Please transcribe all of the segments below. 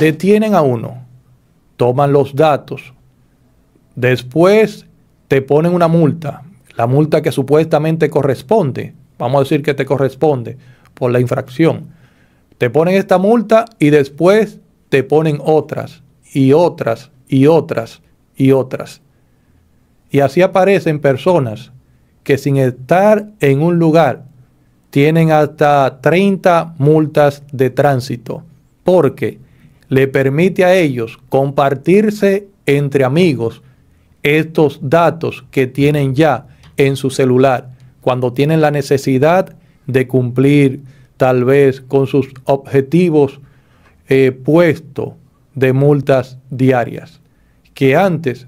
Detienen a uno, toman los datos, después te ponen una multa, la multa que supuestamente corresponde, vamos a decir que te corresponde por la infracción. Te ponen esta multa y después te ponen otras y otras y otras y otras. Y así aparecen personas que sin estar en un lugar tienen hasta 30 multas de tránsito porque le permite a ellos compartirse entre amigos estos datos que tienen ya en su celular cuando tienen la necesidad de cumplir tal vez con sus objetivos eh, puestos de multas diarias, que antes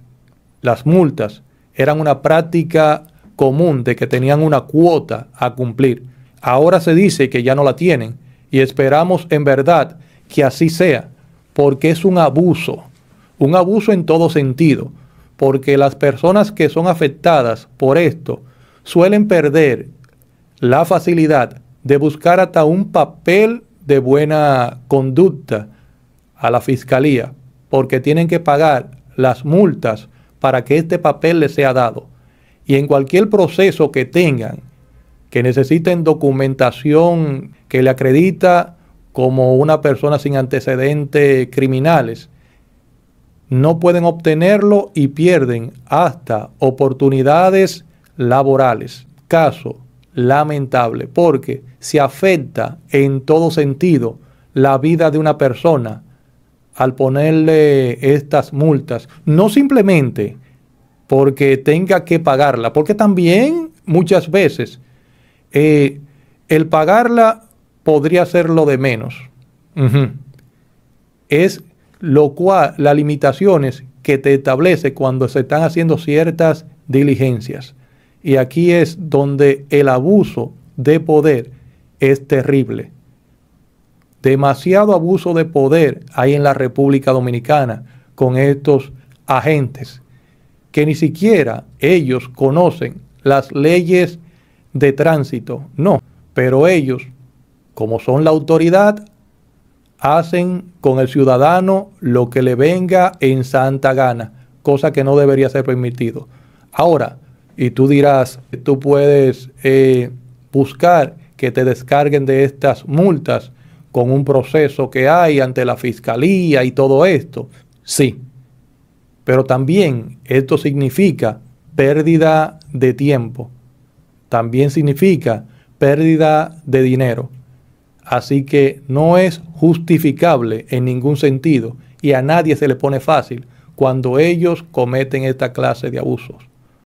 las multas eran una práctica común de que tenían una cuota a cumplir. Ahora se dice que ya no la tienen y esperamos en verdad que así sea, porque es un abuso, un abuso en todo sentido, porque las personas que son afectadas por esto suelen perder la facilidad de buscar hasta un papel de buena conducta a la fiscalía, porque tienen que pagar las multas para que este papel les sea dado. Y en cualquier proceso que tengan, que necesiten documentación que le acredita como una persona sin antecedentes criminales, no pueden obtenerlo y pierden hasta oportunidades laborales. Caso lamentable, porque se afecta en todo sentido la vida de una persona al ponerle estas multas, no simplemente porque tenga que pagarla, porque también muchas veces eh, el pagarla podría ser lo de menos. Es lo cual, las limitaciones que te establece cuando se están haciendo ciertas diligencias. Y aquí es donde el abuso de poder es terrible. Demasiado abuso de poder hay en la República Dominicana con estos agentes que ni siquiera ellos conocen las leyes de tránsito. No, pero ellos como son la autoridad, hacen con el ciudadano lo que le venga en santa gana, cosa que no debería ser permitido. Ahora, y tú dirás, tú puedes eh, buscar que te descarguen de estas multas con un proceso que hay ante la fiscalía y todo esto. Sí, pero también esto significa pérdida de tiempo, también significa pérdida de dinero. Así que no es justificable en ningún sentido y a nadie se le pone fácil cuando ellos cometen esta clase de abusos.